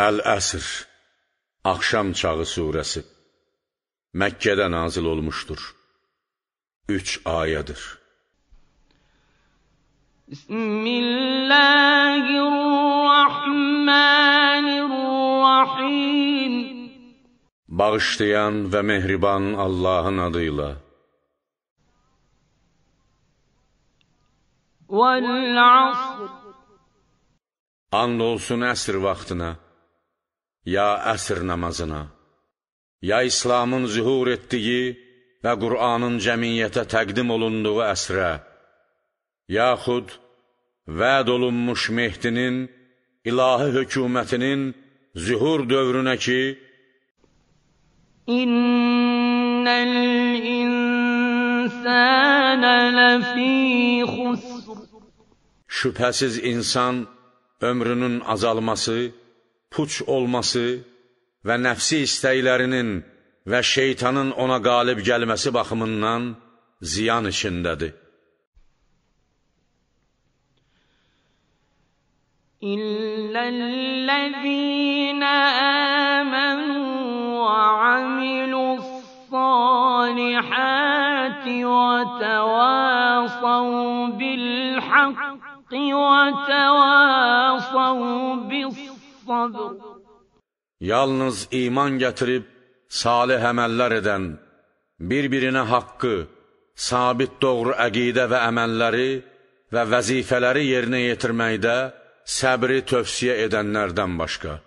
Əl-Əsr Axşam çağı surəsi Məkkədə nazil olmuşdur. 3 ayədir. Bismillahirrahmanirrahim Bağışlayan və mehriban Allahın adıyla. Vəl-Asr And olsun əsr vaxtına ya əsr namazına, ya İslamın zühur etdiyi və Qur'anın cəmiyyətə təqdim olunduğu əsrə, yaxud vəd olunmuş Mehdinin ilahi hökumətinin zühur dövrünə ki, İnnəl insənə ləfī xusr Şübhəsiz insan ömrünün azalması, puç olması və nəfsi istəklərinin və şeytanın ona qalib gəlməsi baxımından ziyan içindədir. İllellezina amanu və amilus salihati və təvasav bil haqq və təvasav bis الصبر Yalnız iman gətirib salih əməllər edən, bir-birinə haqqı, sabit doğru əqidə və əməlləri və vəzifələri yerinə yetirməkdə səbri tövsiyə edənlərdən başqa.